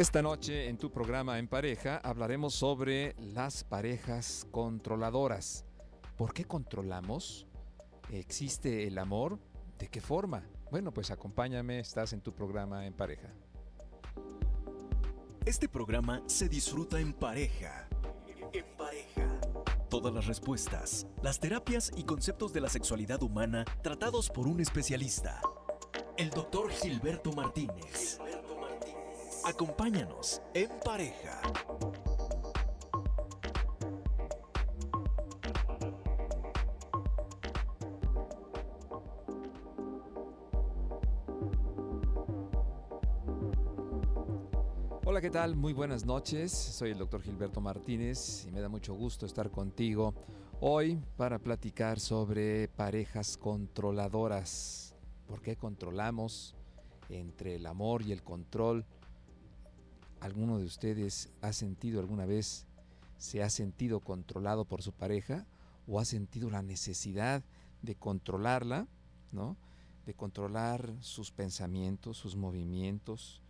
Esta noche en tu programa En Pareja hablaremos sobre las parejas controladoras. ¿Por qué controlamos? ¿Existe el amor? ¿De qué forma? Bueno, pues acompáñame, estás en tu programa En Pareja. Este programa se disfruta en pareja. En pareja. Todas las respuestas, las terapias y conceptos de la sexualidad humana tratados por un especialista. El doctor Gilberto Martínez. Acompáñanos en pareja. Hola, ¿qué tal? Muy buenas noches. Soy el doctor Gilberto Martínez y me da mucho gusto estar contigo hoy para platicar sobre parejas controladoras. ¿Por qué controlamos entre el amor y el control? ¿Alguno de ustedes ha sentido alguna vez, se ha sentido controlado por su pareja o ha sentido la necesidad de controlarla, ¿no? De controlar sus pensamientos, sus movimientos.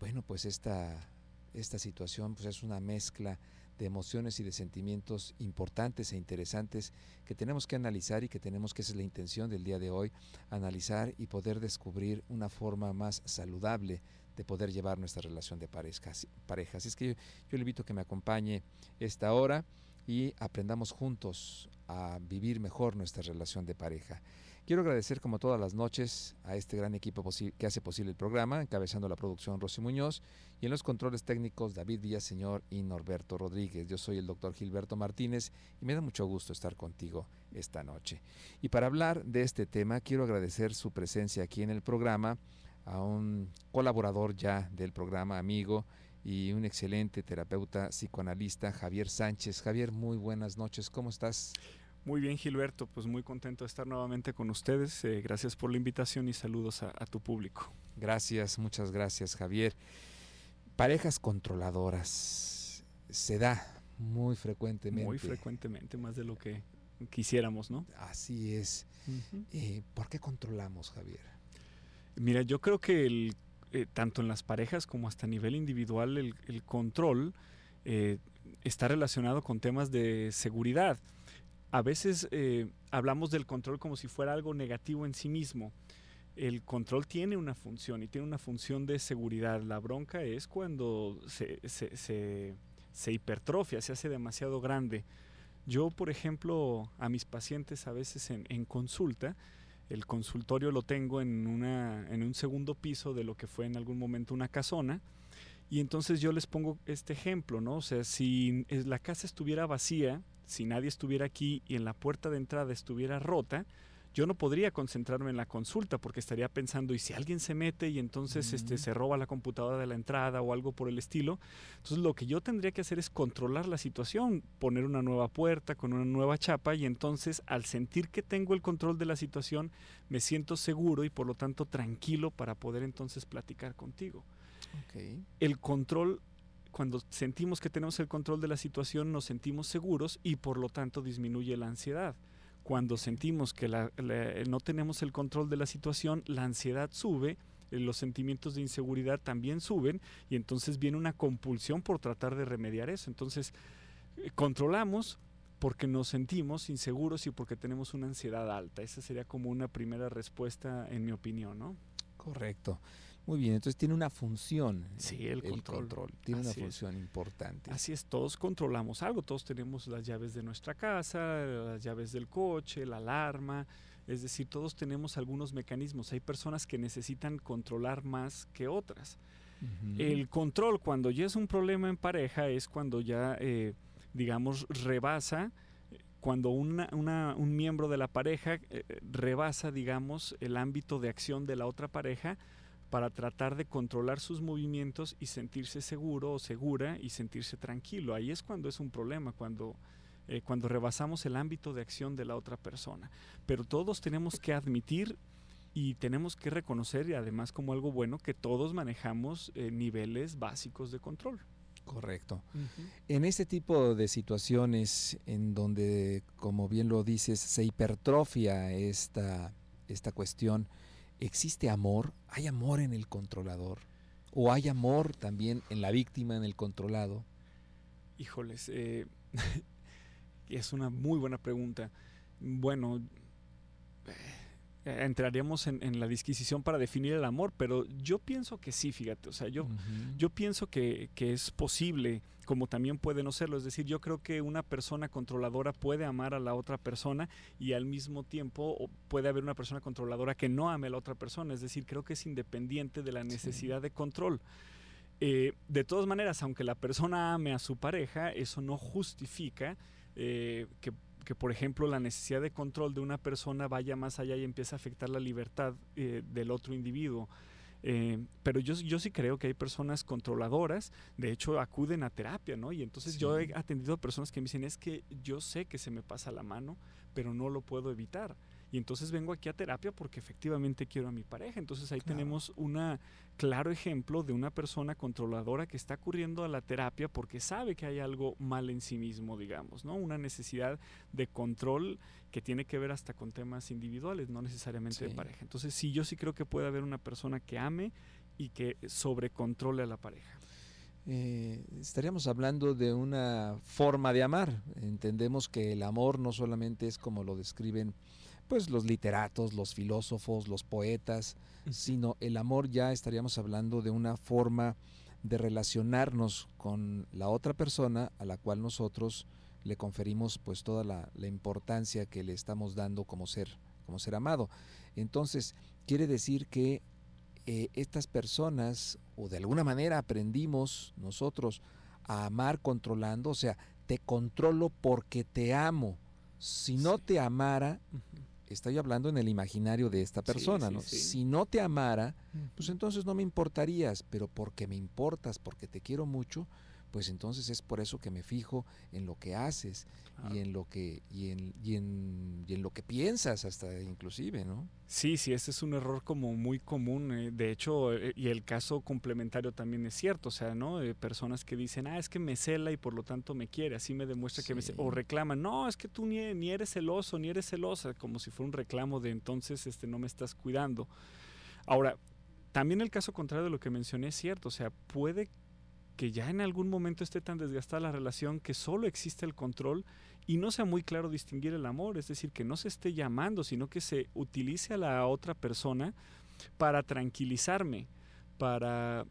Bueno, pues esta, situación pues es una mezcla de emociones y de sentimientos importantes e interesantes que tenemos que analizar y que tenemos que, esa es la intención del día de hoy, analizar y poder descubrir una forma más saludable de poder llevar nuestra relación de pareja. Así es que yo, yo le invito a que me acompañe esta hora y aprendamos juntos a vivir mejor nuestra relación de pareja. Quiero agradecer como todas las noches a este gran equipo que hace posible el programa, encabezando la producción Rosy Muñoz y en los controles técnicos David Díaz, señor y Norberto Rodríguez. Yo soy el doctor Gilberto Martínez y me da mucho gusto estar contigo esta noche. Y para hablar de este tema, quiero agradecer su presencia aquí en el programa a un colaborador ya del programa, amigo, y un excelente terapeuta psicoanalista, Javier Sánchez. Javier, muy buenas noches, ¿cómo estás? Muy bien, Gilberto, pues muy contento de estar nuevamente con ustedes. Eh, gracias por la invitación y saludos a, tu público. Gracias, muchas gracias, Javier. Parejas controladoras se da muy frecuentemente. Muy frecuentemente, más de lo que quisiéramos, ¿no? Así es. Eh, ¿Por qué controlamos, Javier? Mira, yo creo que eh, tanto en las parejas como hasta a nivel individual, el, el control está relacionado con temas de seguridad a veces eh, hablamos del control como si fuera algo negativo en sí mismo. El control tiene una función y tiene una función de seguridad. La bronca es cuando se, se, hipertrofia, se hace demasiado grande. Yo, por ejemplo, a mis pacientes a veces en, en consulta, el consultorio lo tengo en, una, en un segundo piso de lo que fue en algún momento una casona y entonces yo les pongo este ejemplo, ¿no? O sea, si la casa estuviera vacía, si nadie estuviera aquí y en la puerta de entrada estuviera rota, yo no podría concentrarme en la consulta porque estaría pensando, ¿y si alguien se mete y entonces este, mm. se roba la computadora de la entrada o algo por el estilo? Entonces lo que yo tendría que hacer es controlar la situación, poner una nueva puerta con una nueva chapa y entonces al sentir que tengo el control de la situación me siento seguro y por lo tanto tranquilo para poder entonces platicar contigo. El control, cuando sentimos que tenemos el control de la situación, nos sentimos seguros y por lo tanto disminuye la ansiedad. Cuando sentimos que no tenemos el control de la situación, la ansiedad sube, eh, los sentimientos de inseguridad también suben y entonces viene una compulsión por tratar de remediar eso. Entonces, eh, controlamos, porque nos sentimos inseguros y porque tenemos una ansiedad alta. Esa sería como una primera respuesta, en mi opinión, ¿no? Correcto. Muy bien, entonces tiene una función. Eh, sí, el, control. Tiene una función importante. Así es, todos controlamos algo, todos tenemos las llaves de nuestra casa, las llaves del coche, la alarma, es decir, todos tenemos algunos mecanismos. Hay personas que necesitan controlar más que otras. El control cuando ya es un problema en pareja es cuando ya, eh, digamos, rebasa cuando una, un miembro de la pareja eh, rebasa, digamos, el ámbito de acción de la otra pareja para tratar de controlar sus movimientos y sentirse seguro o segura y sentirse tranquilo. Ahí es cuando es un problema, cuando, eh, cuando rebasamos el ámbito de acción de la otra persona. Pero todos tenemos que admitir y tenemos que reconocer, y además como algo bueno, que todos manejamos eh, niveles básicos de control. Correcto. En este tipo de situaciones en donde, como bien lo dices, se hipertrofia esta, esta cuestión, ¿Existe amor? ¿Hay amor en el controlador? ¿O hay amor también en la víctima, en el controlado? Híjoles, eh, es una muy buena pregunta. Bueno, eh, eh, entraríamos en, la disquisición para definir el amor, pero yo pienso que sí, fíjate, o sea, yo, yo pienso que, es posible, como también puede no serlo, es decir, yo creo que una persona controladora puede amar a la otra persona y al mismo tiempo puede haber una persona controladora que no ame a la otra persona, es decir, creo que es independiente de la necesidad de control. Eh, de todas maneras, aunque la persona ame a su pareja, eso no justifica eh, que que, por ejemplo, la necesidad de control de una persona vaya más allá y empiece a afectar la libertad eh, del otro individuo. Eh, pero yo, sí creo que hay personas controladoras, de hecho acuden a terapia, ¿no? Y entonces yo he atendido a personas que me dicen, es que yo sé que se me pasa la mano, pero no lo puedo evitar y entonces vengo aquí a terapia porque efectivamente quiero a mi pareja. Entonces ahí tenemos un claro ejemplo de una persona controladora que está ocurriendo a la terapia porque sabe que hay algo mal en sí mismo, digamos, ¿no? Una necesidad de control que tiene que ver hasta con temas individuales, no necesariamente de pareja. Entonces sí, yo sí creo que puede haber una persona que ame y que sobrecontrole a la pareja. Eh, estaríamos hablando de una forma de amar. Entendemos que el amor no solamente es como lo describen pues los literatos, los filósofos, los poetas, sino el amor ya estaríamos hablando de una forma de relacionarnos con la otra persona a la cual nosotros le conferimos pues toda la, importancia que le estamos dando como ser, como ser amado. Entonces, quiere decir que eh, estas personas, o de alguna manera aprendimos nosotros a amar controlando, o sea, te controlo porque te amo. Si no te amara, estoy hablando en el imaginario de esta persona, Si no te amara, mm. pues entonces no me importarías, pero porque me importas, porque te quiero mucho, pues entonces es por eso que me fijo en lo que haces y ah. en lo que y en, y en, lo que piensas hasta inclusive, ¿no? Sí, sí, ese es un error como muy común, eh, de hecho, eh, y el caso complementario también es cierto, o sea, ¿no? personas que dicen, ah, es que me cela y por lo tanto me quiere, así me demuestra que me cela, o reclaman, no, es que tú ni, ni eres celoso, ni eres celosa, como si fuera un reclamo de entonces este, no me estás cuidando. Ahora, también el caso contrario de lo que mencioné es cierto, o sea, puede que ya en algún momento esté tan desgastada la relación que solo existe el control y no sea muy claro distinguir el amor, es decir, que no se esté llamando, sino que se utilice a la otra persona para tranquilizarme, para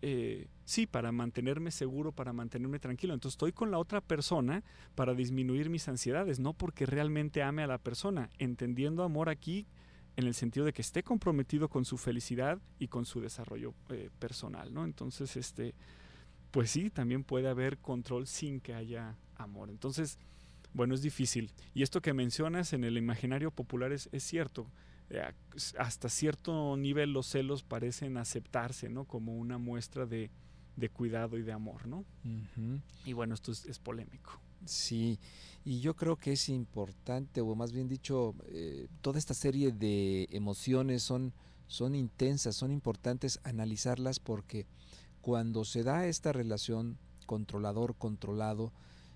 eh, sí, para mantenerme seguro, para mantenerme tranquilo. Entonces estoy con la otra persona para disminuir mis ansiedades, no porque realmente ame a la persona, entendiendo amor aquí en el sentido de que esté comprometido con su felicidad y con su desarrollo eh, personal, ¿no? Entonces, este, pues sí, también puede haber control sin que haya amor. Entonces, bueno, es difícil. Y esto que mencionas en el imaginario popular es, cierto. Eh, hasta cierto nivel los celos parecen aceptarse, ¿no? Como una muestra de, cuidado y de amor, ¿no? Y bueno, esto es, polémico. Sí, y yo creo que es importante, o más bien dicho, eh, toda esta serie de emociones son, son intensas, son importantes analizarlas porque cuando se da esta relación controlador-controlado,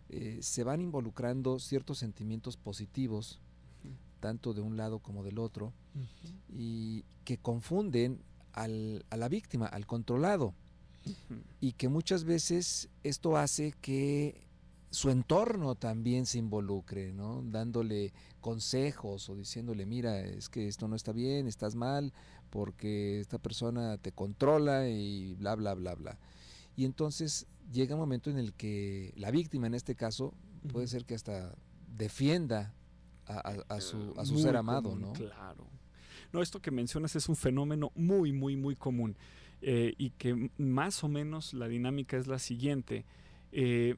eh, se van involucrando ciertos sentimientos positivos, tanto de un lado como del otro, y que confunden a la víctima, al controlado, y que muchas veces esto hace que su entorno también se involucre, ¿no? Dándole consejos o diciéndole, mira, es que esto no está bien, estás mal, porque esta persona te controla y bla, bla, bla, bla. Y entonces llega un momento en el que la víctima, en este caso, puede ser que hasta defienda a, su, ser amado, ¿no? Claro. No, esto que mencionas es un fenómeno muy, muy, muy común eh, y que más o menos la dinámica es la siguiente. Eh,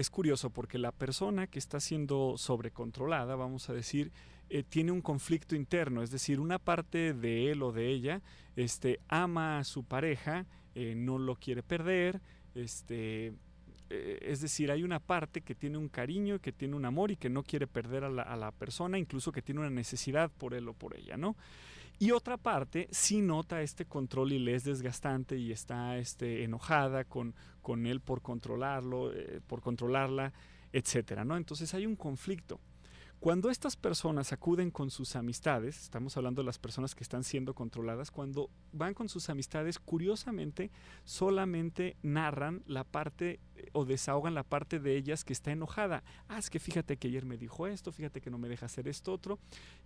es curioso porque la persona que está siendo sobrecontrolada, vamos a decir, eh, tiene un conflicto interno, es decir, una parte de él o de ella este, ama a su pareja, eh, no lo quiere perder, este, eh, es decir, hay una parte que tiene un cariño, que tiene un amor y que no quiere perder a la, a la persona, incluso que tiene una necesidad por él o por ella, ¿no? Y otra parte sí nota este control y le es desgastante y está este, enojada con, él por controlarlo, eh, por controlarla, etcétera, ¿no? Entonces hay un conflicto. Cuando estas personas acuden con sus amistades, estamos hablando de las personas que están siendo controladas, cuando van con sus amistades, curiosamente solamente narran la parte eh, o desahogan la parte de ellas que está enojada. Ah, es que fíjate que ayer me dijo esto, fíjate que no me deja hacer esto otro.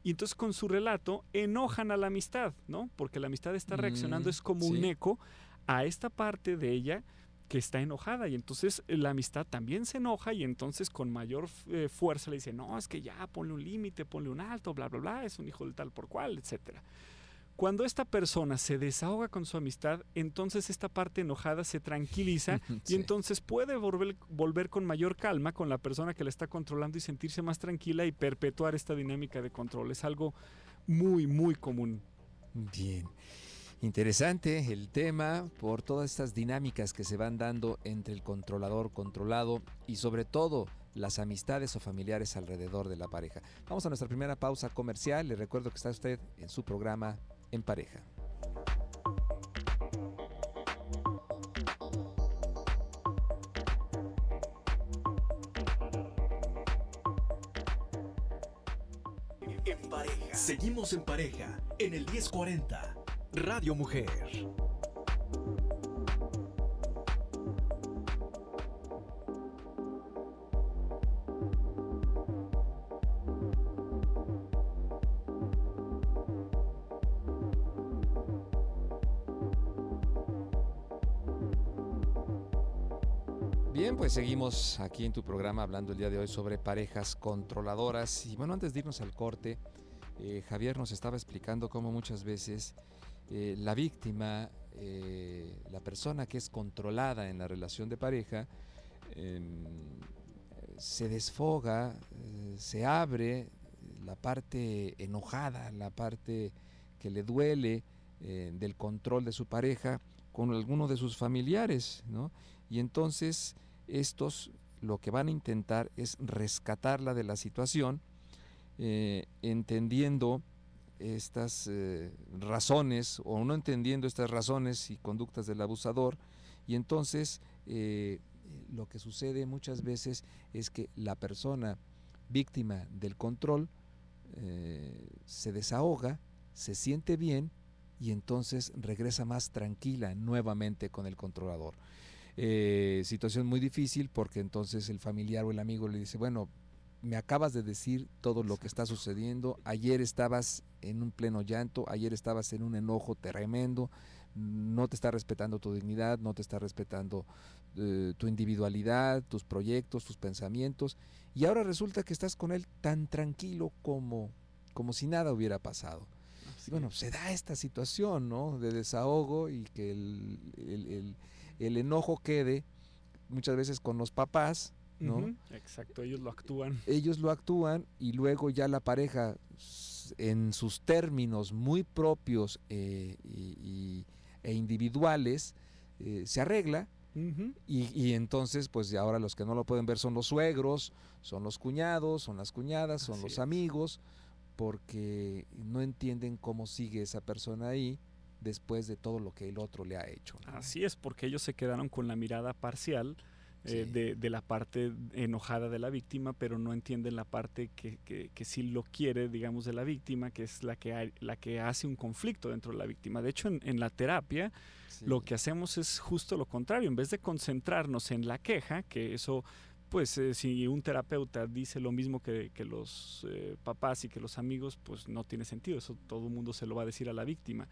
Y entonces con su relato enojan a la amistad, ¿no? Porque la amistad está reaccionando, mm, es como un eco a esta parte de ella que está enojada y entonces eh, la amistad también se enoja y entonces con mayor eh, fuerza le dice, no, es que ya ponle un límite, ponle un alto, bla, bla, bla, es un hijo de tal por cual, etcétera. Cuando esta persona se desahoga con su amistad, entonces esta parte enojada se tranquiliza y entonces puede volver, volver, con mayor calma con la persona que la está controlando y sentirse más tranquila y perpetuar esta dinámica de control. Es algo muy, muy común. Bien. Interesante el tema por todas estas dinámicas que se van dando entre el controlador, controlado y sobre todo las amistades o familiares alrededor de la pareja. Vamos a nuestra primera pausa comercial. Le recuerdo que está usted en su programa En Pareja. En Pareja. Seguimos en Pareja en el 1040 Radio Mujer. Bien, pues seguimos aquí en tu programa hablando el día de hoy sobre parejas controladoras. Y bueno, antes de irnos al corte, eh, Javier nos estaba explicando cómo muchas veces eh, la víctima, eh, la persona que es controlada en la relación de pareja, em, se desfoga, eh, se abre la parte enojada, la parte que le duele del control de su pareja con alguno de sus familiares, ¿no? Y entonces estos lo que van a intentar es rescatarla de la situación, entendiendo estas eh, razones o no entendiendo estas razones y conductas del abusador y entonces eh, lo que sucede muchas veces es que la persona víctima del control eh, se desahoga, se siente bien y entonces regresa más tranquila nuevamente con el controlador. situación muy difícil porque entonces el familiar o el amigo le dice, bueno, me acabas de decir todo lo que está sucediendo. Ayer estabas en un pleno llanto, ayer estabas en un enojo tremendo, no te está respetando tu dignidad, no te está respetando eh, tu individualidad, tus proyectos, tus pensamientos, y ahora resulta que estás con él tan tranquilo como, como si nada hubiera pasado. bueno, se da esta situación de desahogo y que el, el enojo quede muchas veces con los papás, Exacto, ellos lo actúan. Ellos lo actúan y luego ya la pareja, en sus términos muy propios eh, e individuales, eh, se arregla. y, entonces, pues ahora los que no lo pueden ver son los suegros, son los cuñados, son las cuñadas, son los amigos, porque no entienden cómo sigue esa persona ahí después de todo lo que el otro le ha hecho. Así es, porque ellos se quedaron con la mirada parcial eh, de, de, la parte enojada de la víctima, pero no entienden la parte que, que, que, sí lo quiere, digamos, de la víctima, que es la que, la que hace un conflicto dentro de la víctima. De hecho, en, la terapia lo que hacemos es justo lo contrario, en vez de concentrarnos en la queja, que eso pues eh, si un terapeuta dice lo mismo que, los eh, papás y que los amigos, pues no tiene sentido, eso todo el mundo se lo va a decir a la víctima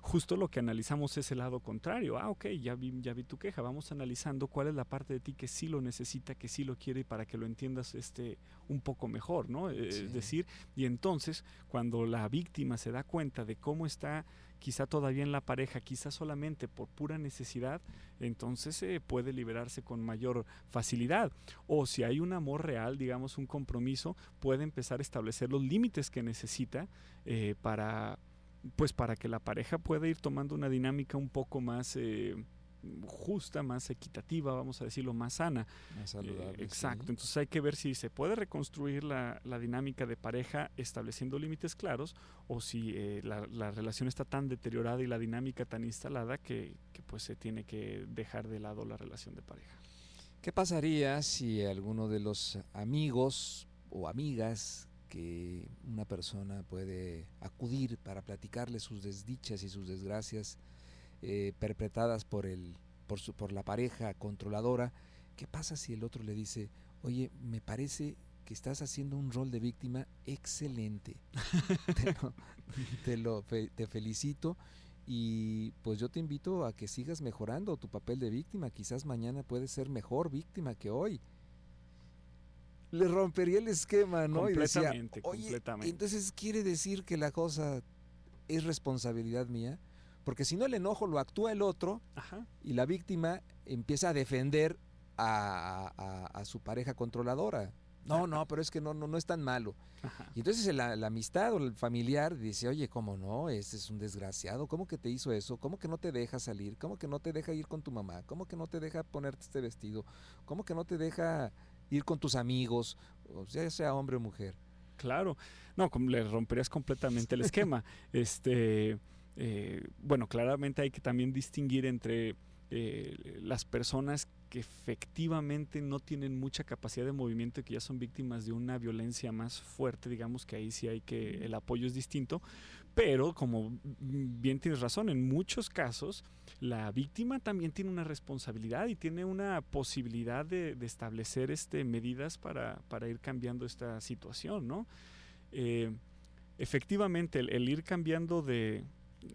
justo lo que analizamos es el lado contrario. Ah, ok, ya vi, ya vi tu queja, vamos analizando cuál es la parte de ti que sí lo necesita, que sí lo quiere y para que lo entiendas este, un poco mejor, ¿no? Eh, es decir, y entonces cuando la víctima se da cuenta de cómo está quizá todavía en la pareja, quizá solamente por pura necesidad, entonces eh, puede liberarse con mayor facilidad. O si hay un amor real, digamos un compromiso, puede empezar a establecer los límites que necesita eh, para pues para que la pareja pueda ir tomando una dinámica un poco más eh, justa, más equitativa, vamos a decirlo, más sana. Más eh, saludable. exacto, entonces hay que ver si se puede reconstruir la, dinámica de pareja estableciendo límites claros o si eh, la, relación está tan deteriorada y la dinámica tan instalada que, que pues se tiene que dejar de lado la relación de pareja. ¿Qué pasaría si alguno de los amigos o amigas que una persona puede acudir para platicarle sus desdichas y sus desgracias eh, perpetradas por, el, por, su, por la pareja controladora. ¿Qué pasa si el otro le dice, oye, me parece que estás haciendo un rol de víctima excelente. te, lo, te, felicito y pues yo te invito a que sigas mejorando tu papel de víctima. Quizás mañana puedes ser mejor víctima que hoy le rompería el esquema, ¿no? y decía, Oye, Entonces quiere decir que la cosa es responsabilidad mía, porque si no el enojo lo actúa el otro y la víctima empieza a defender a, su pareja controladora. No, no, pero es que no, no, es tan malo. Y entonces la, amistad o el familiar dice, oye, ¿cómo no? ese es un desgraciado. ¿Cómo que te hizo eso? ¿Cómo que no te deja salir? ¿Cómo que no te deja ir con tu mamá? ¿Cómo que no te deja ponerte este vestido? ¿Cómo que no te deja ir con tus amigos, ya sea, hombre o mujer. Claro, no, le romperías completamente el esquema. este, eh, bueno, claramente hay que también distinguir entre eh, las personas que efectivamente no tienen mucha capacidad de movimiento y que ya son víctimas de una violencia más fuerte, digamos que ahí sí hay que, el apoyo es distinto, pero como bien tienes razón, en muchos casos la víctima también tiene una responsabilidad y tiene una posibilidad de, establecer este, medidas para, ir cambiando esta situación, ¿no? Eh, efectivamente, el, ir cambiando de,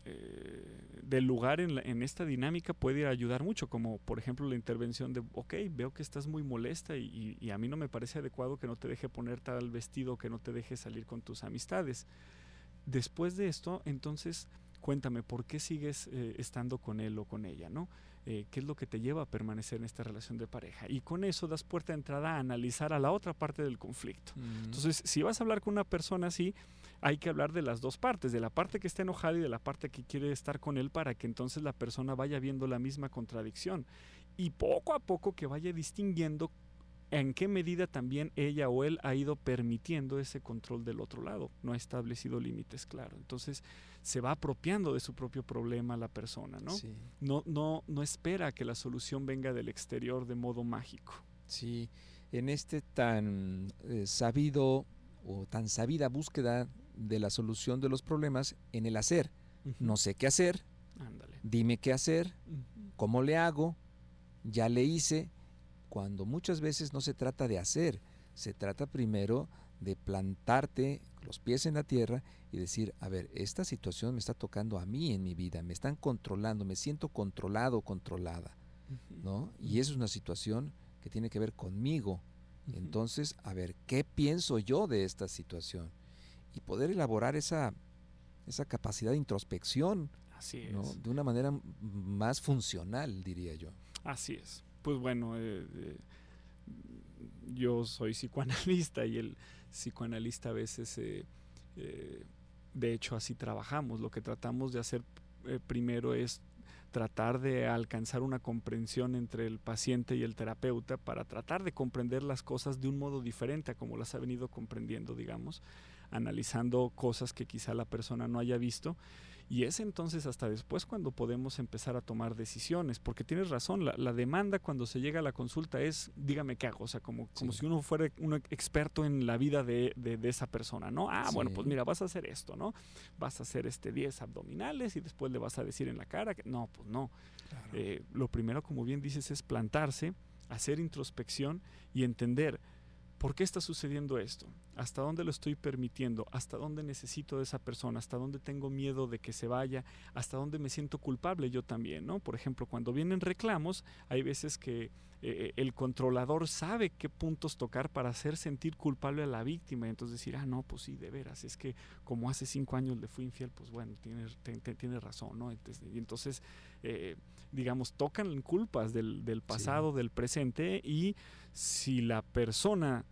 eh, lugar en, esta dinámica puede ayudar mucho, como por ejemplo la intervención de, ok, veo que estás muy molesta y, y a mí no me parece adecuado que no te deje poner tal vestido, que no te deje salir con tus amistades después de esto, entonces cuéntame, ¿por qué sigues eh, estando con él o con ella? ¿no? Eh, ¿Qué es lo que te lleva a permanecer en esta relación de pareja? Y con eso das puerta de entrada a analizar a la otra parte del conflicto. Entonces, si vas a hablar con una persona así, hay que hablar de las dos partes, de la parte que está enojada y de la parte que quiere estar con él para que entonces la persona vaya viendo la misma contradicción. Y poco a poco que vaya distinguiendo en qué medida también ella o él ha ido permitiendo ese control del otro lado, no ha establecido límites claro. Entonces se va apropiando de su propio problema la persona, ¿no? Sí. No, no, no espera que la solución venga del exterior de modo mágico. Sí, en este tan eh, sabido o tan sabida búsqueda de la solución de los problemas en el hacer. No sé qué hacer, Ándale. dime qué hacer, cómo le hago, ya le hice, cuando muchas veces no se trata de hacer, se trata primero de plantarte los pies en la tierra y decir, a ver, esta situación me está tocando a mí en mi vida, me están controlando, me siento controlado, controlada, ¿no? Y eso es una situación que tiene que ver conmigo. Entonces, a ver, ¿qué pienso yo de esta situación? Y poder elaborar esa, esa capacidad de introspección Así ¿no? de una manera más funcional, diría yo. Así es pues bueno, eh, eh, yo soy psicoanalista y el psicoanalista a veces, eh, de hecho así trabajamos, lo que tratamos de hacer primero es tratar de alcanzar una comprensión entre el paciente y el terapeuta para tratar de comprender las cosas de un modo diferente a como las ha venido comprendiendo, digamos, analizando cosas que quizá la persona no haya visto y es entonces hasta después cuando podemos empezar a tomar decisiones, porque tienes razón, la, demanda cuando se llega a la consulta es, dígame qué hago, o sea, como, como si uno fuera un experto en la vida de, de, esa persona, ¿no? Ah, bueno, pues mira, vas a hacer esto, ¿no? Vas a hacer este 10 abdominales y después le vas a decir en la cara que no, pues no. Eh, lo primero, como bien dices, es plantarse, hacer introspección y entender ¿Por qué está sucediendo esto? ¿Hasta dónde lo estoy permitiendo? ¿Hasta dónde necesito de esa persona? ¿Hasta dónde tengo miedo de que se vaya? ¿Hasta dónde me siento culpable yo también? ¿no? Por ejemplo, cuando vienen reclamos, hay veces que eh, eh, el controlador sabe qué puntos tocar para hacer sentir culpable a la víctima. Y entonces decir, ah, no, pues sí, de veras, es que como hace cinco años le fui infiel, pues bueno, tiene, tiene, razón, ¿no? Entonces, y entonces eh, digamos, tocan culpas del, del pasado, del presente, y si la persona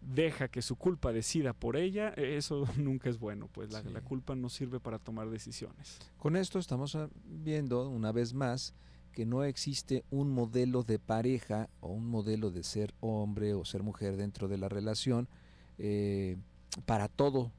deja que su culpa decida por ella, e, eso nunca es bueno, pues la, la culpa no sirve para tomar decisiones. Con esto estamos ah, viendo una vez más que no existe un modelo de pareja o un modelo de ser hombre o ser mujer dentro de la relación eh, para todo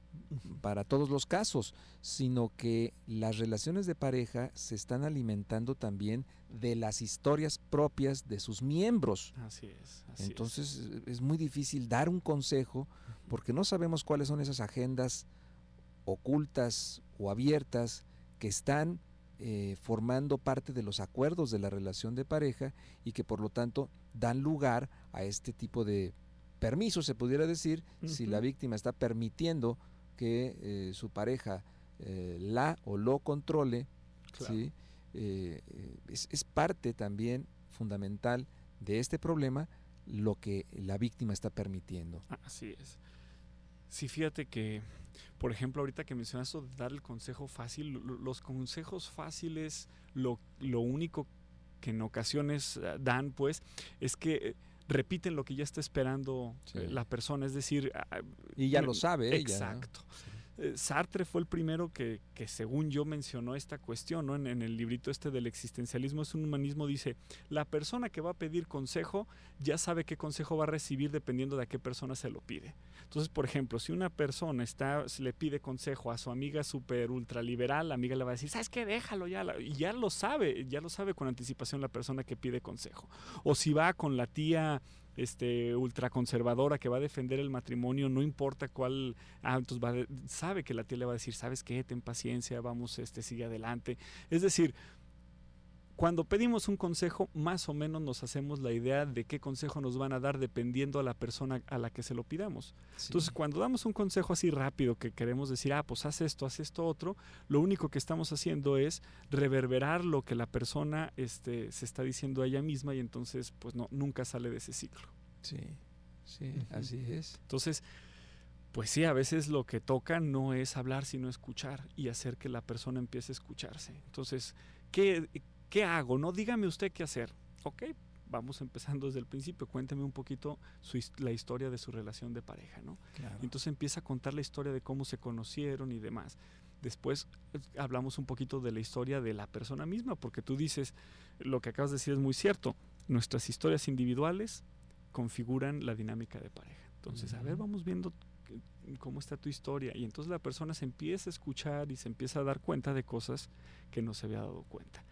para todos los casos, sino que las relaciones de pareja se están alimentando también de las historias propias de sus miembros. Así es. Entonces es. muy difícil dar un consejo porque no sabemos cuáles son esas agendas ocultas o abiertas que están eh, formando parte de los acuerdos de la relación de pareja y que por lo tanto dan lugar a este tipo de permiso, se pudiera decir, si la víctima está permitiendo que eh, su pareja eh, la o lo controle, eh, es, parte también fundamental de este problema lo que la víctima está permitiendo. Ah, así es. Sí, fíjate que, por ejemplo, ahorita que mencionas eso, dar el consejo fácil, los consejos fáciles, lo, lo único que en ocasiones dan, pues, es que repiten lo que ya está esperando eh, la persona, es decir... Ah, ah, y ya lo sabe. Exacto. Ella, eh, Sartre fue el primero que, según yo, mencionó esta cuestión, ¿no? En, el librito este del existencialismo es un humanismo, dice, la persona que va a pedir consejo ya sabe qué consejo va a recibir dependiendo de a qué persona se lo pide. Entonces, por ejemplo, si una persona está, le pide consejo a su amiga súper ultraliberal, la amiga le va a decir, ¿sabes qué? Déjalo ya, y ya lo sabe, ya lo sabe con anticipación la persona que pide consejo. O si va con la tía este, ultraconservadora que va a defender el matrimonio, no importa cuál, ah, sabe que la tía le va a decir, sabes qué, ten paciencia, vamos, este, sigue adelante. Es decir, cuando pedimos un consejo, más o menos nos hacemos la idea de qué consejo nos van a dar dependiendo a la persona a la que se lo pidamos. Entonces, cuando damos un consejo así rápido que queremos decir, ah, pues haz esto, haz esto otro, lo único que estamos haciendo es reverberar lo que la persona este, se está diciendo a ella misma y entonces, pues no, nunca sale de ese ciclo. Sí, sí, así es. Entonces, pues sí, a veces lo que toca no es hablar, sino escuchar y hacer que la persona empiece a escucharse. Entonces, ¿qué, ¿Qué hago? No, dígame usted qué hacer. Ok, vamos empezando desde el principio. Cuénteme un poquito la historia de su relación de pareja, ¿no? Entonces empieza a contar la historia de cómo se conocieron y demás. Después eh, hablamos un poquito de la historia de la persona misma, porque tú dices, lo que acabas de decir es muy cierto, nuestras historias individuales configuran la dinámica de pareja. Entonces, a ver, vamos viendo cómo está tu historia. Y entonces la persona se empieza a escuchar y se empieza a dar cuenta de cosas que no se había dado cuenta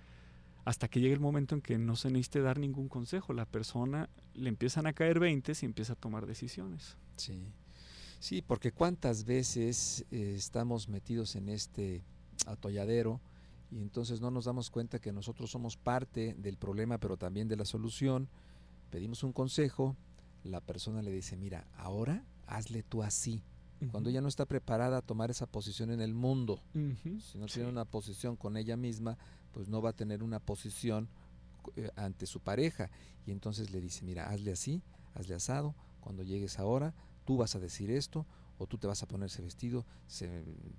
hasta que llegue el momento en que no se necesite dar ningún consejo. La persona le empiezan a caer 20 y empieza a tomar decisiones. Sí, sí porque cuántas veces eh, estamos metidos en este atolladero y entonces no nos damos cuenta que nosotros somos parte del problema, pero también de la solución. Pedimos un consejo, la persona le dice, mira, ahora hazle tú así cuando ella no está preparada a tomar esa posición en el mundo, si no tiene una posición con ella misma, pues no va a tener una posición eh, ante su pareja. Y entonces le dice, mira, hazle así, hazle asado, cuando llegues ahora, tú vas a decir esto, o tú te vas a poner ese vestido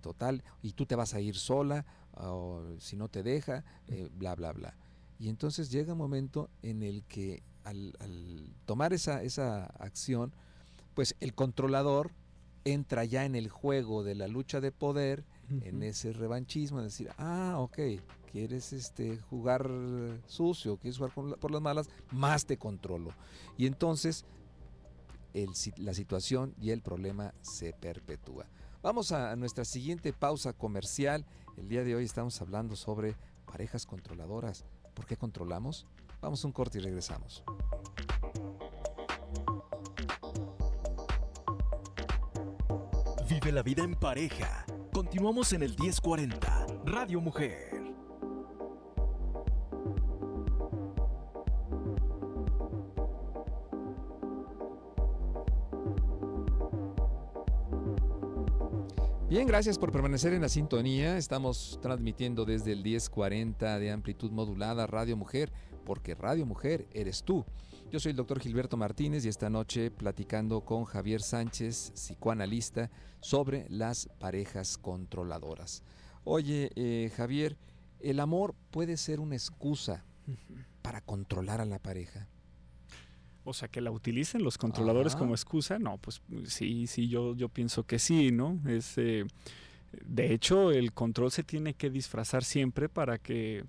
total, y tú te vas a ir sola, o si no te deja, eh, bla, bla, bla. Y entonces llega un momento en el que al, al tomar esa, esa acción, pues el controlador entra ya en el juego de la lucha de poder, en ese revanchismo, en decir, ah, ok, quieres este, jugar sucio, quieres jugar por, las malas, más te controlo. Y entonces la situación y el problema se perpetúa. Vamos a nuestra siguiente pausa comercial. El día de hoy estamos hablando sobre parejas controladoras. ¿Por qué controlamos? Vamos a un corte y regresamos. Vive la vida en pareja. Continuamos en el 1040, Radio Mujer. Bien, gracias por permanecer en la sintonía. Estamos transmitiendo desde el 1040 de amplitud modulada Radio Mujer, porque Radio Mujer eres tú. Yo soy el doctor Gilberto Martínez y esta noche platicando con Javier Sánchez, psicoanalista, sobre las parejas controladoras. Oye, eh, Javier, ¿el amor puede ser una excusa para controlar a la pareja? O sea, que la utilicen los controladores como excusa, no, pues sí, sí, yo, yo pienso que sí, ¿no? Es, eh, de hecho, el control se tiene que disfrazar siempre para que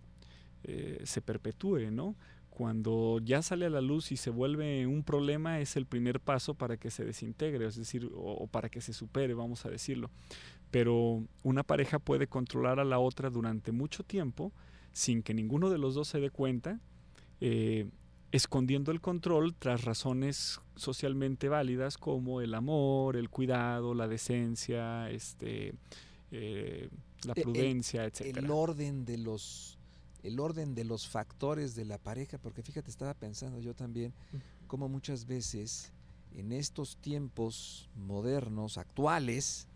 eh, se perpetúe, ¿no? cuando ya sale a la luz y se vuelve un problema, es el primer paso para que se desintegre, es decir, o, para que se supere, vamos a decirlo. Pero una pareja puede controlar a la otra durante mucho tiempo sin que ninguno de los dos se dé cuenta. Eh, escondiendo el control tras razones socialmente válidas como el amor, el cuidado, la decencia, este, eh, la e, prudencia, etc. El orden de los el orden de los factores de la pareja, porque fíjate, estaba pensando yo también como muchas veces en estos tiempos modernos, actuales,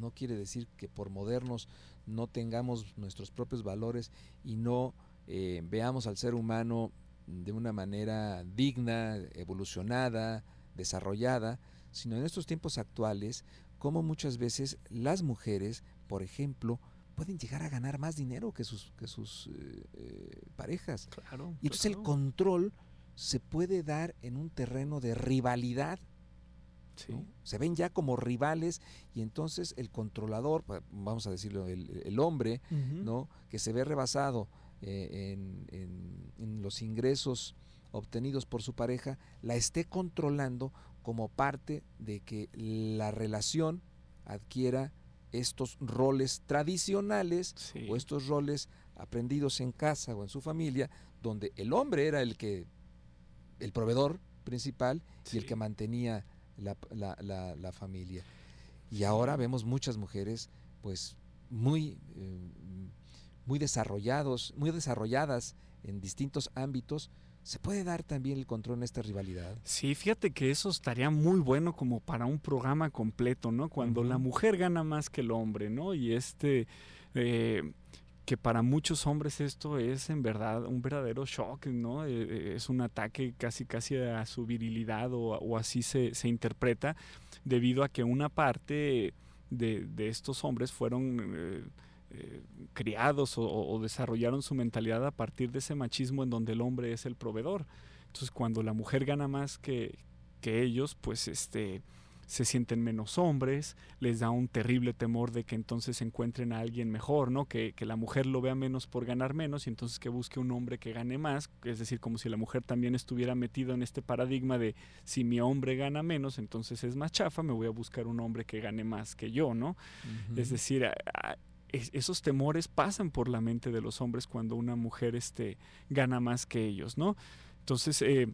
no quiere decir que por modernos no tengamos nuestros propios valores y no eh, veamos al ser humano de una manera digna, evolucionada, desarrollada, sino en estos tiempos actuales, como muchas veces las mujeres, por ejemplo, pueden llegar a ganar más dinero que sus, que sus eh, eh, parejas. y entonces el control se puede dar en un terreno de rivalidad. Se ven ya como rivales y entonces el controlador, vamos a decirlo, el, hombre, ¿no? que se ve rebasado eh, en, los ingresos obtenidos por su pareja, la esté controlando como parte de que la relación adquiera estos roles tradicionales o estos roles aprendidos en casa o en su familia, donde el hombre era el que, el proveedor principal y el que mantenía la, la, la, familia. Y ahora vemos muchas mujeres, pues, muy, eh, muy desarrollados, muy desarrolladas en distintos ámbitos, ¿Se puede dar también el control en esta rivalidad? Sí, fíjate que eso estaría muy bueno como para un programa completo, ¿no? Cuando la mujer gana más que el hombre, ¿no? Y este, eh, que para muchos hombres esto es en verdad un verdadero shock, ¿no? Eh, eh, es un ataque casi casi a su virilidad o, o así se, interpreta, debido a que una parte de, estos hombres fueron... Eh, criados o, desarrollaron su mentalidad a partir de ese machismo en donde el hombre es el proveedor. Entonces cuando la mujer gana más que, que ellos, pues este se sienten menos hombres, les da un terrible temor de que entonces encuentren a alguien mejor, ¿no? Que, la mujer lo vea menos por ganar menos y entonces que busque un hombre que gane más, es decir, como si la mujer también estuviera metida en este paradigma de si mi hombre gana menos, entonces es más chafa, me voy a buscar un hombre que gane más que yo, ¿no? Es decir, esos temores pasan por la mente de los hombres cuando una mujer este, gana más que ellos, ¿no? Entonces, eh,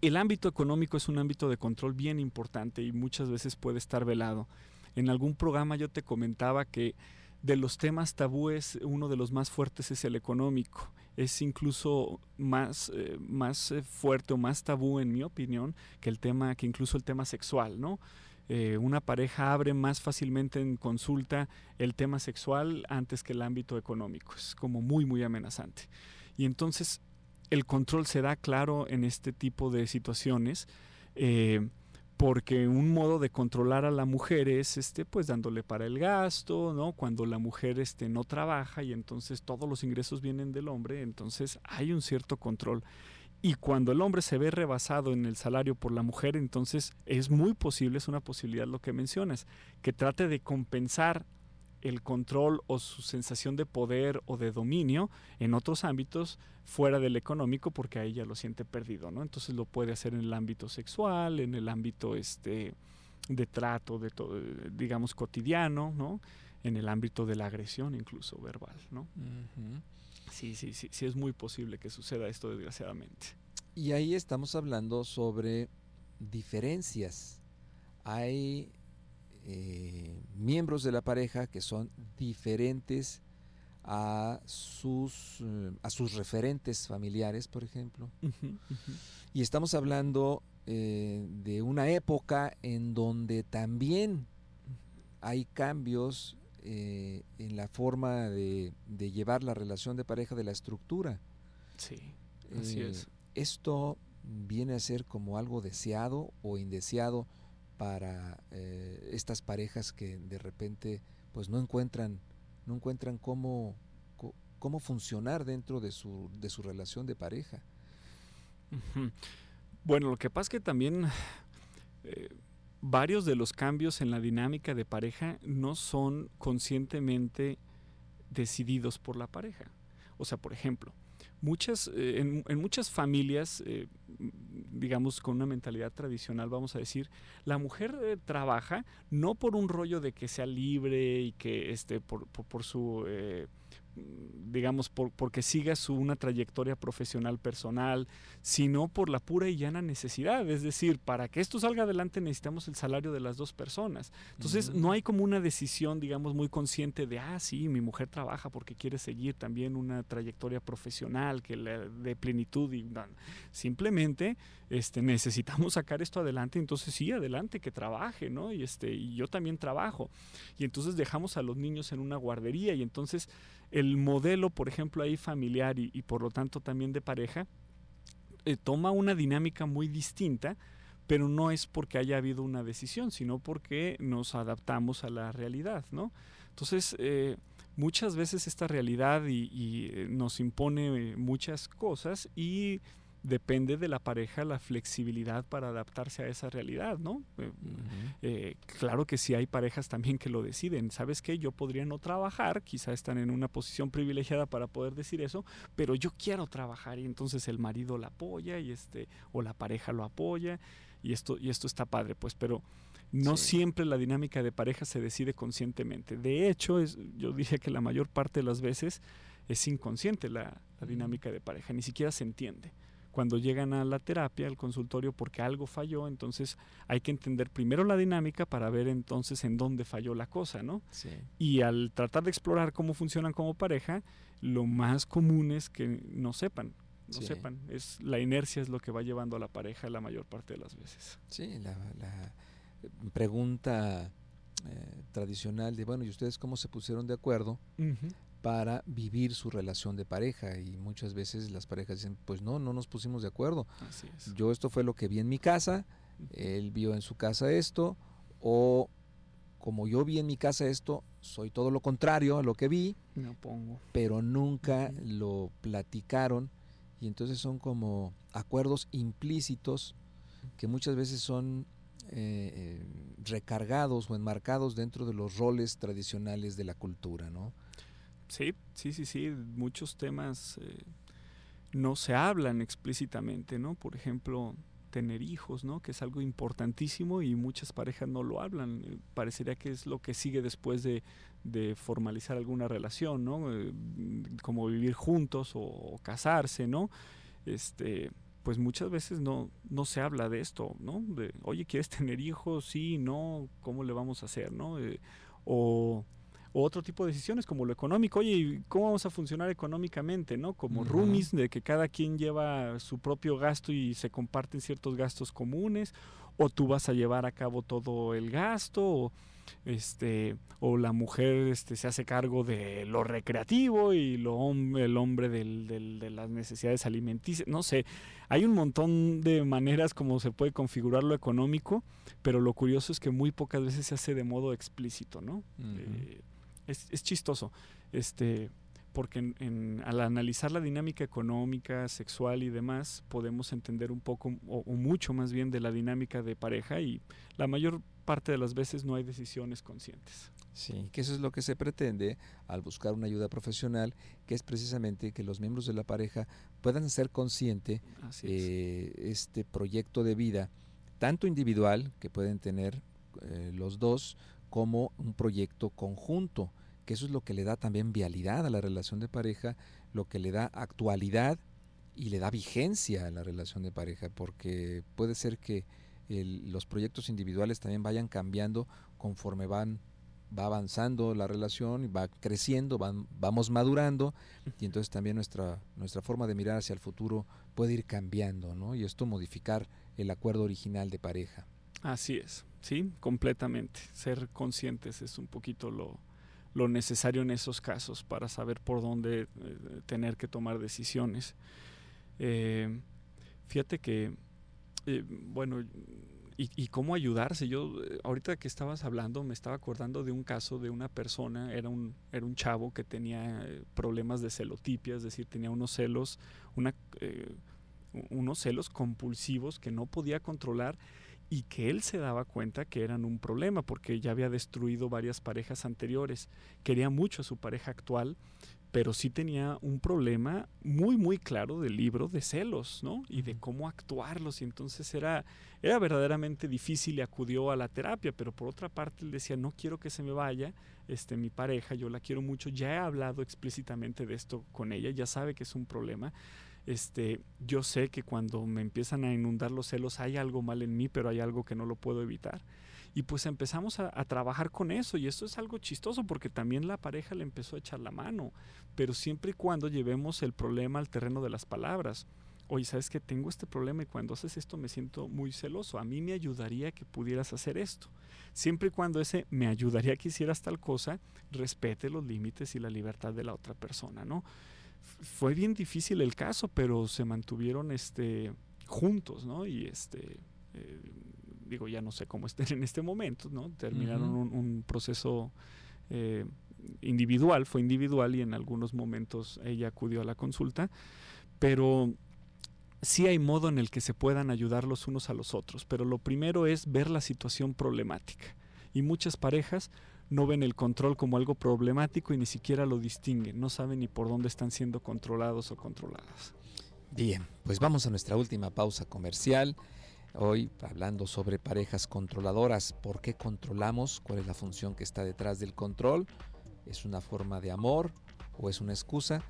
el ámbito económico es un ámbito de control bien importante y muchas veces puede estar velado. En algún programa yo te comentaba que de los temas tabúes, uno de los más fuertes es el económico. Es incluso más, eh, más eh, fuerte o más tabú, en mi opinión, que el tema, que incluso el tema sexual, ¿no? Eh, una pareja abre más fácilmente en consulta el tema sexual antes que el ámbito económico. Es como muy, muy amenazante. Y entonces el control se da claro en este tipo de situaciones. Eh, porque un modo de controlar a la mujer es este pues dándole para el gasto, ¿no? Cuando la mujer este no trabaja y entonces todos los ingresos vienen del hombre, entonces hay un cierto control y cuando el hombre se ve rebasado en el salario por la mujer, entonces es muy posible, es una posibilidad lo que mencionas, que trate de compensar el control o su sensación de poder o de dominio en otros ámbitos fuera del económico porque ahí ya lo siente perdido, ¿no? Entonces lo puede hacer en el ámbito sexual, en el ámbito este, de trato, de todo, digamos, cotidiano, ¿no? En el ámbito de la agresión incluso verbal, ¿no? Sí, sí, sí, sí es muy posible que suceda esto desgraciadamente. Y ahí estamos hablando sobre diferencias. Hay eh, miembros de la pareja que son diferentes a sus, eh, a sus referentes familiares, por ejemplo. Y estamos hablando eh, de una época en donde también hay cambios eh, en la forma de, llevar la relación de pareja de la estructura. Sí, así eh, es. Esto viene a ser como algo deseado o indeseado para eh, estas parejas que de repente pues no encuentran no encuentran cómo, cómo funcionar dentro de su, de su relación de pareja. Bueno, lo que pasa es que también varios de los cambios en la dinámica de pareja no son conscientemente decididos por la pareja. O sea, por ejemplo, muchas, eh, en, muchas familias, eh, digamos con una mentalidad tradicional, vamos a decir, la mujer eh, trabaja no por un rollo de que sea libre y que esté por su digamos, por, porque su una trayectoria profesional personal, sino por la pura y llana necesidad. Es decir, para que esto salga adelante necesitamos el salario de las dos personas. Entonces, no hay como una decisión, digamos, muy consciente de, ah, sí, mi mujer trabaja porque quiere seguir también una trayectoria profesional que le dé plenitud. Y, Simplemente este, necesitamos sacar esto adelante, entonces sí, adelante, que trabaje, ¿no? Y, este, y yo también trabajo. Y entonces dejamos a los niños en una guardería y entonces el modelo, por ejemplo, ahí familiar y, por lo tanto también de pareja, eh, toma una dinámica muy distinta, pero no es porque haya habido una decisión, sino porque nos adaptamos a la realidad, ¿no? Entonces, eh, muchas veces esta realidad y eh, nos impone muchas cosas y depende de la pareja la flexibilidad para adaptarse a esa realidad, ¿no? Eh, eh, claro que sí hay parejas también que lo deciden. ¿Sabes qué? Yo podría no trabajar, quizá están en una posición privilegiada para poder decir eso, pero yo quiero trabajar y entonces el marido la apoya y este, o la pareja lo apoya y esto, y esto está padre, pues, pero... No siempre la dinámica de pareja se decide conscientemente. De hecho, yo dije que la mayor parte de las veces es inconsciente la dinámica de pareja, ni siquiera se entiende cuando llegan a la terapia, al consultorio, porque algo falló, entonces hay que entender primero la dinámica para ver entonces en dónde falló la cosa, ¿no? Sí. Y al tratar de explorar cómo funcionan como pareja, lo más común es que no sepan, no sepan. Es, la inercia es lo que va llevando a la pareja la mayor parte de las veces. Sí, la, pregunta eh, tradicional de, bueno, ¿y ustedes cómo se pusieron de acuerdo? para vivir su relación de pareja y muchas veces las parejas dicen, pues no, no nos pusimos de acuerdo. Yo esto fue lo que vi en mi casa, él vio en su casa esto, o como yo vi en mi casa esto, soy todo lo contrario a lo que vi, pero nunca lo platicaron y entonces son como acuerdos implícitos que muchas veces son eh, eh, recargados o enmarcados dentro de los roles tradicionales de la cultura, ¿no? Sí, sí, sí, sí, muchos temas eh, no se hablan explícitamente, ¿no? Por ejemplo, tener hijos, ¿no? Que es algo importantísimo y muchas parejas no lo hablan. Eh, parecería que es lo que sigue después de, de formalizar alguna relación, ¿no? Eh, como vivir juntos o, casarse, ¿no? Este, pues muchas veces no, no se habla de esto, ¿no? De, oye, ¿quieres tener hijos? Sí, no, ¿cómo le vamos a hacer, no? o o otro tipo de decisiones como lo económico. Oye, ¿cómo vamos a funcionar económicamente? ¿No? Como roomies, de que cada quien lleva su propio gasto y se comparten ciertos gastos comunes, o tú vas a llevar a cabo todo el gasto, o este o la mujer este, se hace cargo de lo recreativo y lo, el hombre de las necesidades alimenticias. No sé, hay un montón de maneras como se puede configurar lo económico, pero lo curioso es que muy pocas veces se hace de modo explícito, ¿no? Es, chistoso. Este, porque al analizar la dinámica económica, sexual y demás, podemos entender un poco o, mucho más bien de la dinámica de pareja y la mayor parte de las veces no hay decisiones conscientes. Sí, que eso es lo que se pretende al buscar una ayuda profesional, que es precisamente que los miembros de la pareja puedan ser consciente de eh, este proyecto de vida, tanto individual que pueden tener eh, los dos, como un proyecto conjunto eso es lo que le da también vialidad a la relación de pareja, lo que le da actualidad y le da vigencia a la relación de pareja, porque puede ser que los proyectos individuales también vayan cambiando conforme van va avanzando la relación, va creciendo, van, vamos madurando y entonces también nuestra, nuestra forma de mirar hacia el futuro puede ir cambiando, ¿no? Y esto modificar el acuerdo original de pareja. Así es, sí, completamente. Ser conscientes es un poquito lo, lo necesario en esos casos para saber por dónde eh, tener que tomar decisiones. Eh, fíjate que, eh, bueno, y, cómo ayudarse. Yo, ahorita que estabas hablando, me estaba acordando de un caso de una persona, era un, era un chavo que tenía problemas de celotipia, es decir, tenía unos celos, unos celos compulsivos que no podía controlar y que él se daba cuenta que eran un problema porque ya había destruido varias parejas anteriores. Quería mucho a su pareja actual, pero sí tenía un problema muy muy claro del libro de celos, ¿no? Y de cómo actuarlos y entonces era era verdaderamente difícil y acudió a la terapia, pero por otra parte él decía, "No quiero que se me vaya este mi pareja, yo la quiero mucho, ya he hablado explícitamente de esto con ella, ya sabe que es un problema." este, yo sé que cuando me empiezan a inundar los celos hay algo mal en mí, pero hay algo que no lo puedo evitar. Y pues empezamos a, trabajar con eso y esto es algo chistoso porque también la pareja le empezó a echar la mano, pero siempre y cuando llevemos el problema al terreno de las palabras. Oye, ¿sabes que tengo este problema y cuando haces esto me siento muy celoso? A mí me ayudaría que pudieras hacer esto. Siempre y cuando ese me ayudaría que hicieras tal cosa, respete los límites y la libertad de la otra persona, ¿no? fue bien difícil el caso, pero se mantuvieron este, juntos, ¿no? Y este, eh, digo, ya no sé cómo estén en este momento, ¿no? Terminaron un, proceso eh, individual, fue individual y en algunos momentos ella acudió a la consulta, pero sí hay modo en el que se puedan ayudar los unos a los otros, pero lo primero es ver la situación problemática. Y muchas parejas no ven el control como algo problemático y ni siquiera lo distinguen, no saben ni por dónde están siendo controlados o controladas. Bien, pues vamos a nuestra última pausa comercial. Hoy hablando sobre parejas controladoras, por qué controlamos, cuál es la función que está detrás del control, es una forma de amor o es una excusa.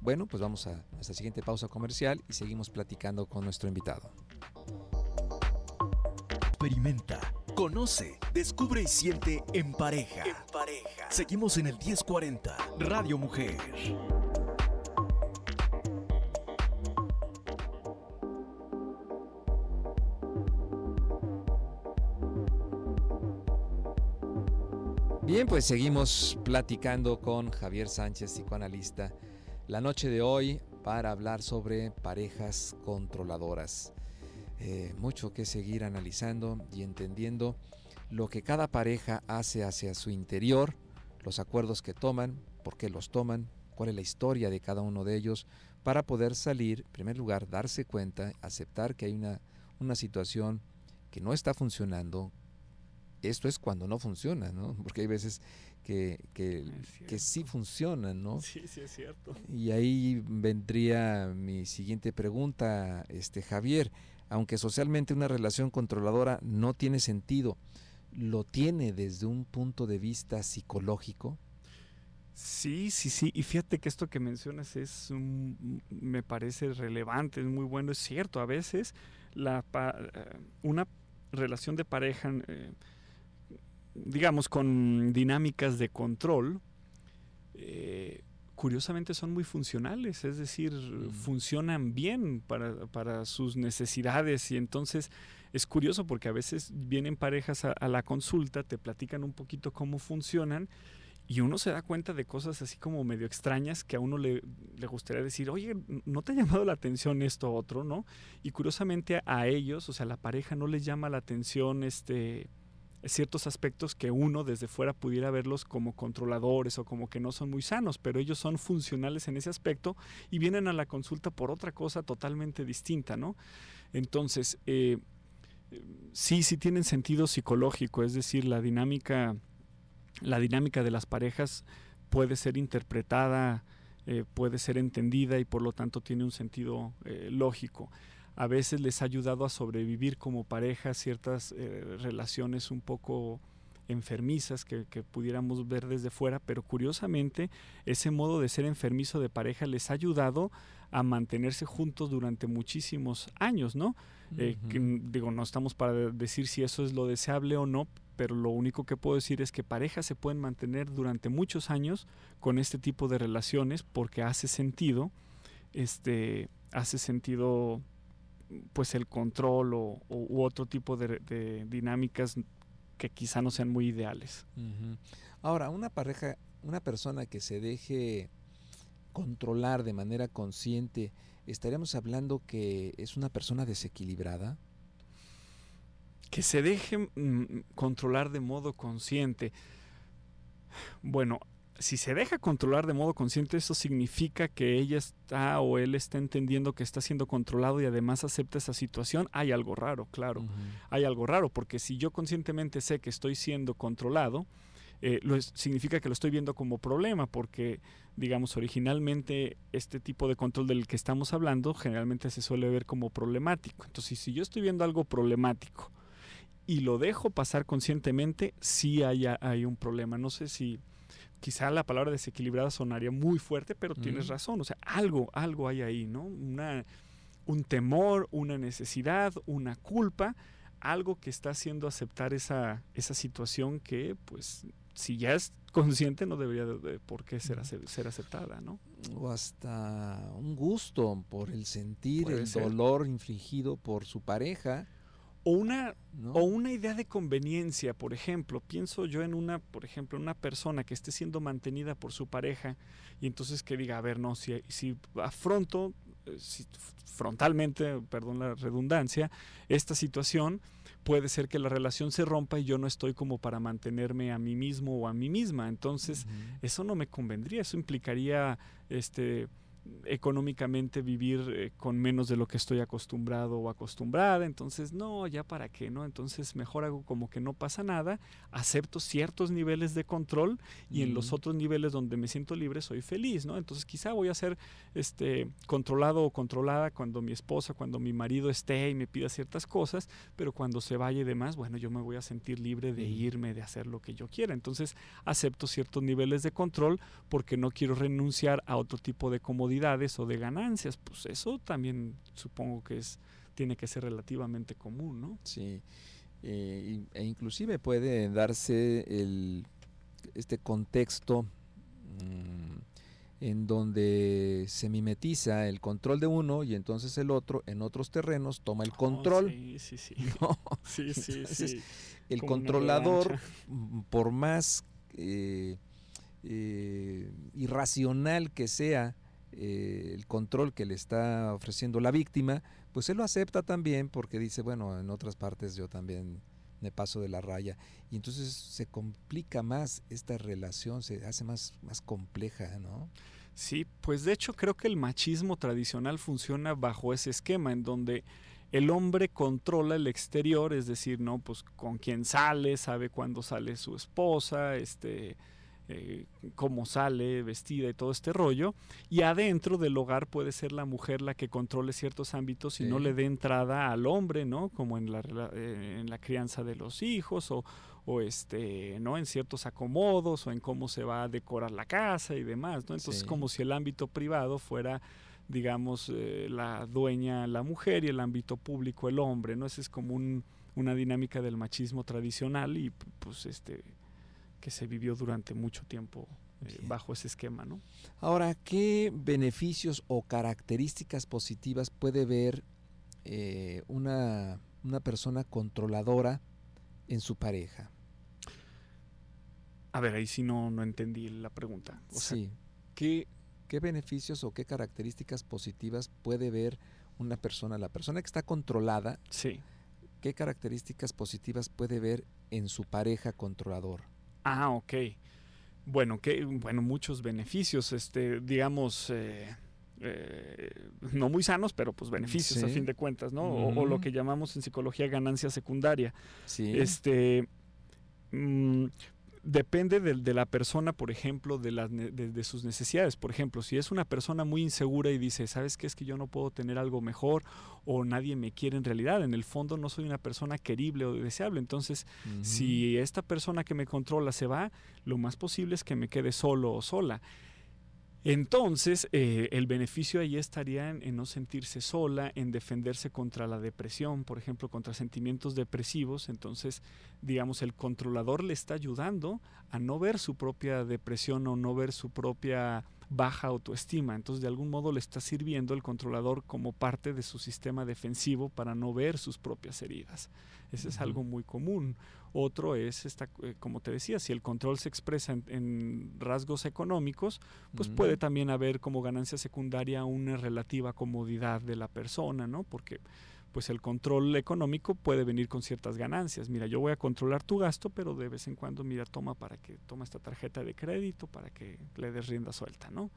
Bueno, pues vamos a nuestra siguiente pausa comercial y seguimos platicando con nuestro invitado. Experimenta Conoce, descubre y siente en pareja. En pareja. Seguimos en el 1040, Radio Mujer. Bien, pues seguimos platicando con Javier Sánchez, psicoanalista, la noche de hoy para hablar sobre parejas controladoras. Eh, mucho que seguir analizando y entendiendo lo que cada pareja hace hacia su interior, los acuerdos que toman, por qué los toman, cuál es la historia de cada uno de ellos, para poder salir, en primer lugar, darse cuenta, aceptar que hay una, una situación que no está funcionando. Esto es cuando no funciona, Porque hay veces que, que, sí funcionan, ¿no? Sí, sí, es cierto. Y ahí vendría mi siguiente pregunta, este Javier aunque socialmente una relación controladora no tiene sentido, ¿lo tiene desde un punto de vista psicológico? Sí, sí, sí. Y fíjate que esto que mencionas es un, me parece relevante, es muy bueno. Es cierto, a veces la, eh, una relación de pareja, eh, digamos, con dinámicas de control, eh, curiosamente son muy funcionales, es decir, mm. funcionan bien para, sus necesidades y entonces es curioso porque a veces vienen parejas a, la consulta, te platican un poquito cómo funcionan y uno se da cuenta de cosas así como medio extrañas que a uno le, gustaría decir, oye, ¿no te ha llamado la atención esto otro, no? Y curiosamente a, a ellos, o sea, a la pareja no les llama la atención este ciertos aspectos que uno desde fuera pudiera verlos como controladores o como que no son muy sanos, pero ellos son funcionales en ese aspecto y vienen a la consulta por otra cosa totalmente distinta, ¿no? Entonces, eh, sí, sí tienen sentido psicológico, es decir, la dinámica, la dinámica de las parejas puede ser interpretada, eh, puede ser entendida y por lo tanto tiene un sentido eh, lógico a veces les ha ayudado a sobrevivir como pareja ciertas eh, relaciones un poco enfermizas que, pudiéramos ver desde fuera, pero curiosamente ese modo de ser enfermizo de pareja les ha ayudado a mantenerse juntos durante muchísimos años, ¿no? Eh, digo, no estamos para decir si eso es lo deseable o no, pero lo único que puedo decir es que parejas se pueden mantener durante muchos años con este tipo de relaciones porque hace sentido, este, hace sentido pues el control o, u otro tipo de, dinámicas que quizá no sean muy ideales. Ahora, una pareja, una persona que se deje controlar de manera consciente, ¿estaríamos hablando que es una persona desequilibrada? Que se deje mm, controlar de modo consciente. Bueno, si se deja controlar de modo consciente, eso significa que ella está o él está entendiendo que está siendo controlado y además acepta esa situación, hay algo raro, claro. Hay algo raro, porque si yo conscientemente sé que estoy siendo controlado, eh, lo significa que lo estoy viendo como problema, porque, digamos, originalmente este tipo de control del que estamos hablando generalmente se suele ver como problemático. Entonces, si yo estoy viendo algo problemático y lo dejo pasar conscientemente, sí hay un problema. No sé si quizá la palabra desequilibrada sonaría muy fuerte, pero tienes razón, o sea, algo, algo hay ahí, ¿no? Una, un temor, una necesidad, una culpa, algo que está haciendo aceptar esa, esa situación que, pues, si ya es consciente, no debería de, por qué ser, ser, aceptada, ¿no? O hasta un gusto por el sentir el dolor infligido por su pareja o una, o una idea de conveniencia, por ejemplo, pienso yo en una, por ejemplo, una persona que esté siendo mantenida por su pareja y entonces que diga, a ver, no, si, si afronto eh, si, frontalmente, perdón la redundancia, esta situación, puede ser que la relación se rompa y yo no estoy como para mantenerme a mí mismo o a mí misma. Entonces, eso no me convendría, eso implicaría este económicamente vivir eh, con menos de lo que estoy acostumbrado o acostumbrada, entonces no, ya para qué, ¿no? Entonces mejor hago como que no pasa nada, acepto ciertos niveles de control y en los otros niveles donde me siento libre soy feliz, ¿no? Entonces quizá voy a ser este, controlado o controlada cuando mi esposa, cuando mi marido esté y me pida ciertas cosas, pero cuando se vaya y demás, bueno, yo me voy a sentir libre de irme, de hacer lo que yo quiera, entonces acepto ciertos niveles de control porque no quiero renunciar a otro tipo de comodidad o de ganancias, pues eso también supongo que es tiene que ser relativamente común, ¿no? Sí, eh, e inclusive puede darse el, este contexto mm, en donde se mimetiza el control de uno y entonces el otro en otros terrenos toma el oh, control. sí, sí, sí. El controlador, mm, por más eh, eh, irracional que sea, eh, el control que le está ofreciendo la víctima, pues él lo acepta también porque dice, bueno, en otras partes yo también me paso de la raya. Y entonces se complica más esta relación, se hace más, más compleja, ¿no? Sí, pues de hecho creo que el machismo tradicional funciona bajo ese esquema en donde el hombre controla el exterior, es decir, no, pues con quién sale, sabe cuándo sale su esposa, este, eh, cómo sale, vestida y todo este rollo. Y adentro del hogar puede ser la mujer la que controle ciertos ámbitos y no le dé entrada al hombre, ¿no? Como en la, eh, en la crianza de los hijos o, este, ¿no? En ciertos acomodos o en cómo se va a decorar la casa y demás, ¿no? Entonces como si el ámbito privado fuera digamos, eh, la dueña la mujer y el ámbito público el hombre, ¿no? es como una dinámica del machismo tradicional y pues este que se vivió durante mucho tiempo eh, bajo ese esquema. ¿no? Ahora, ¿qué beneficios o características positivas puede ver eh, una, persona controladora en su pareja? A ver, ahí sí no, no entendí la pregunta. sí. ¿qué, ¿Qué beneficios o qué características positivas puede ver una persona? La persona que está controlada, sí. ¿qué características positivas puede ver en su pareja controlador? Ah, ok. Bueno, que, bueno, muchos beneficios, este, digamos, eh, eh, no muy sanos, pero pues beneficios a fin de cuentas, ¿no? O, lo que llamamos en psicología ganancia secundaria. Sí. Este, mm, depende de, la persona, por ejemplo, de, sus necesidades. Por ejemplo, si es una persona muy insegura y dice, ¿sabes qué? Es que yo no puedo tener algo mejor o nadie me quiere en realidad. En el fondo no soy una persona querible o deseable. Entonces, si esta persona que me controla se va, lo más posible es que me quede solo o sola. Entonces, eh, el beneficio ahí estaría en, no sentirse sola, en defenderse contra la depresión, por ejemplo, contra sentimientos depresivos. Entonces, digamos, el controlador le está ayudando a no ver su propia depresión o no ver su propia baja autoestima. Entonces, de algún modo le está sirviendo el controlador como parte de su sistema defensivo para no ver sus propias heridas. Ese es algo muy común. Otro es, esta, eh, como te decía, si el control se expresa en, rasgos económicos, pues puede también haber como ganancia secundaria una relativa comodidad de la persona, ¿no? Porque pues el control económico puede venir con ciertas ganancias. Mira, yo voy a controlar tu gasto, pero de vez en cuando, mira, toma para que toma esta tarjeta de crédito para que le des rienda suelta, ¿no?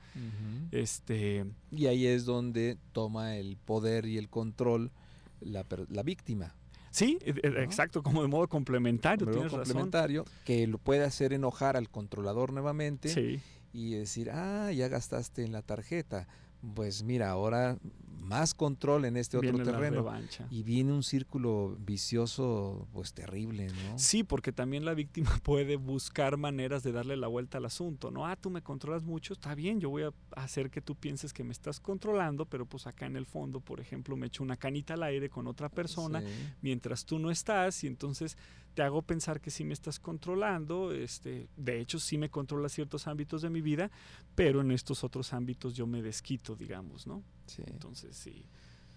Este y ahí es donde toma el poder y el control la, la víctima, Sí, e, e, exacto, como de modo complementario. complementario que lo puede hacer enojar al controlador nuevamente y decir, ah, ya gastaste en la tarjeta pues mira, ahora más control en este otro terreno. y viene un círculo vicioso, pues terrible, ¿no? Sí, porque también la víctima puede buscar maneras de darle la vuelta al asunto, ¿no? Ah, tú me controlas mucho, está bien, yo voy a hacer que tú pienses que me estás controlando, pero pues acá en el fondo, por ejemplo, me echo una canita al aire con otra persona mientras tú no estás y entonces te hago pensar que sí me estás controlando, este, de hecho sí me controla ciertos ámbitos de mi vida, pero en estos otros ámbitos yo me desquito, digamos, ¿no? Sí. Entonces sí,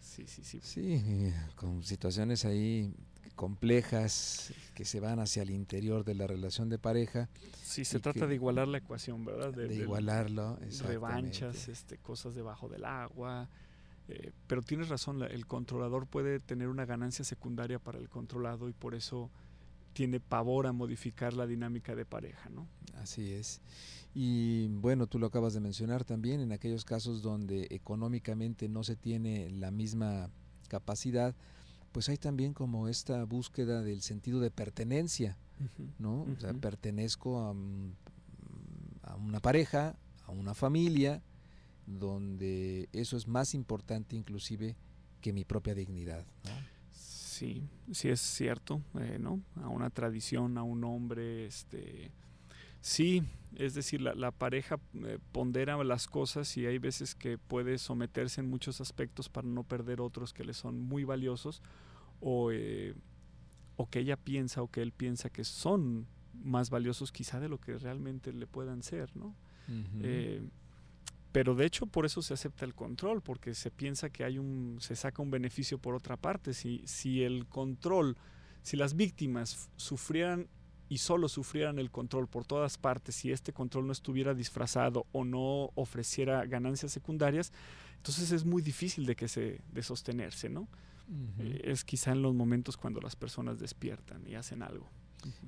sí, sí, sí. Sí, eh, con situaciones ahí complejas que se van hacia el interior de la relación de pareja. Sí, se trata de igualar la ecuación, ¿verdad? De, de igualarlo, Revanchas, este, cosas debajo del agua, eh, pero tienes razón, el controlador puede tener una ganancia secundaria para el controlado y por eso tiene pavor a modificar la dinámica de pareja, ¿no? Así es. Y bueno, tú lo acabas de mencionar también, en aquellos casos donde económicamente no se tiene la misma capacidad, pues hay también como esta búsqueda del sentido de pertenencia, ¿no? O sea, pertenezco a, una pareja, a una familia, donde eso es más importante inclusive que mi propia dignidad sí, sí es cierto, eh, ¿no? A una tradición, a un hombre, este... Sí, es decir, la, la pareja eh, pondera las cosas y hay veces que puede someterse en muchos aspectos para no perder otros que le son muy valiosos o, eh, o que ella piensa o que él piensa que son más valiosos quizá de lo que realmente le puedan ser, ¿no? Uh pero de hecho por eso se acepta el control, porque se piensa que hay un, se saca un beneficio por otra parte. Si, si el control, si las víctimas sufrieran y solo sufrieran el control por todas partes, si este control no estuviera disfrazado o no ofreciera ganancias secundarias, entonces es muy difícil de que se de sostenerse, ¿no? Eh, es quizá en los momentos cuando las personas despiertan y hacen algo.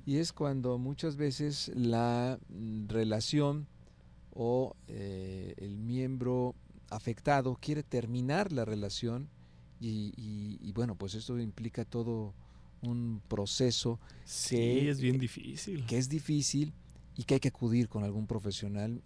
Y es cuando muchas veces la mm, relación o eh, el miembro afectado quiere terminar la relación y, bueno, pues esto implica todo un proceso. Sí, es bien difícil. Que es difícil y que hay que acudir con algún profesional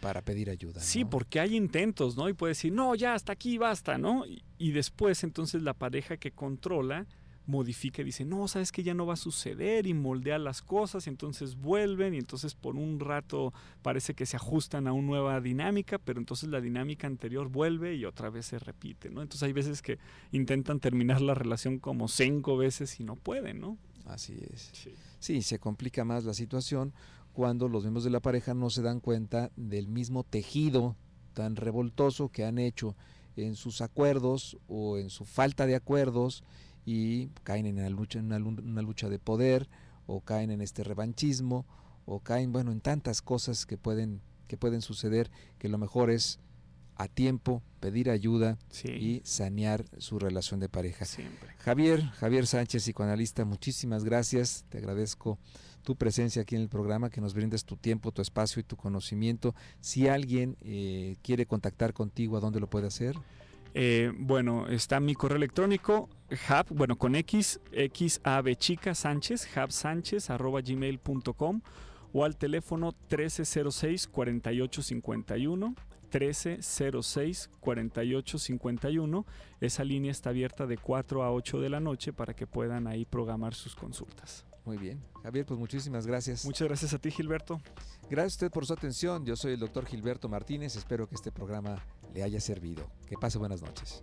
para pedir ayuda. Sí, porque hay intentos, ¿no? Y puede decir, no, ya hasta aquí basta, ¿no? y después entonces la pareja que controla modifica y dice, no, sabes que ya no va a suceder y moldea las cosas y entonces vuelven y entonces por un rato parece que se ajustan a una nueva dinámica, pero entonces la dinámica anterior vuelve y otra vez se repite, ¿no? Entonces hay veces que intentan terminar la relación como cinco veces y no pueden, ¿no? Así es. sí se complica más la situación cuando los miembros de la pareja no se dan cuenta del mismo tejido tan revoltoso que han hecho en sus acuerdos o en su falta de acuerdos y caen en, la lucha, en una, lucha de poder o caen en este revanchismo o caen, bueno, en tantas cosas que pueden, que pueden suceder que lo mejor es a tiempo, pedir ayuda y sanear su relación de pareja. Javier, Javier Sánchez, psicoanalista, muchísimas gracias. Te agradezco tu presencia aquí en el programa, que nos brindes tu tiempo, tu espacio y tu conocimiento. Si alguien eh, quiere contactar contigo, ¿a dónde lo puede hacer? Eh, bueno, está mi correo electrónico, hub, bueno, con x, chica sánchez, sánchez, arroba gmail.com o al teléfono 1306-4851. 1306-4851. Esa línea está abierta de 4 a 8 de la noche para que puedan ahí programar sus consultas. Muy bien. Javier, pues muchísimas gracias. Muchas gracias a ti, Gilberto. Gracias a usted por su atención. Yo soy el doctor Gilberto Martínez. Espero que este programa le haya servido. Que pase buenas noches.